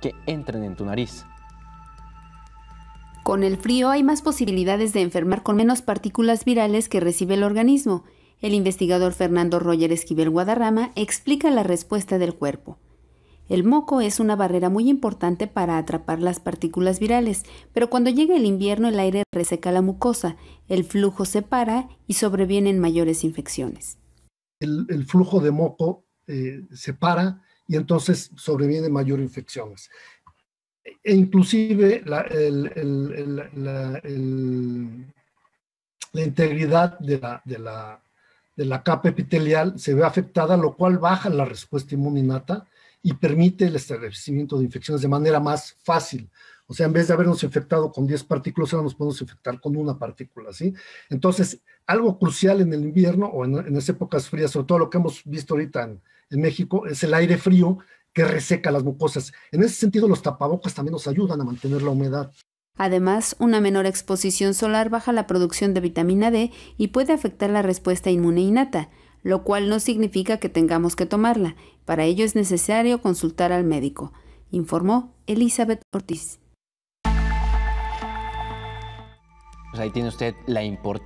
que entren en tu nariz. Con el frío hay más posibilidades de enfermar con menos partículas virales que recibe el organismo. El investigador Fernando Roger Esquivel Guadarrama explica la respuesta del cuerpo. El moco es una barrera muy importante para atrapar las partículas virales, pero cuando llega el invierno el aire reseca la mucosa, el flujo se para y sobrevienen mayores infecciones. El, flujo de moco eh, se para y entonces sobreviene mayor infecciones. E inclusive la, integridad de la, de la capa epitelial se ve afectada, lo cual baja la respuesta inmuninata y permite el establecimiento de infecciones de manera más fácil. O sea, en vez de habernos infectado con 10 partículas, ahora nos podemos infectar con una partícula, ¿sí? Entonces, algo crucial en el invierno o en, en las épocas frías, sobre todo lo que hemos visto ahorita en México, es el aire frío que reseca las mucosas. En ese sentido, los tapabocas también nos ayudan a mantener la humedad. Además, una menor exposición solar baja la producción de vitamina D y puede afectar la respuesta inmune innata, lo cual no significa que tengamos que tomarla. Para ello es necesario consultar al médico, informó Elizabeth Ortiz. Pues ahí tiene usted la importancia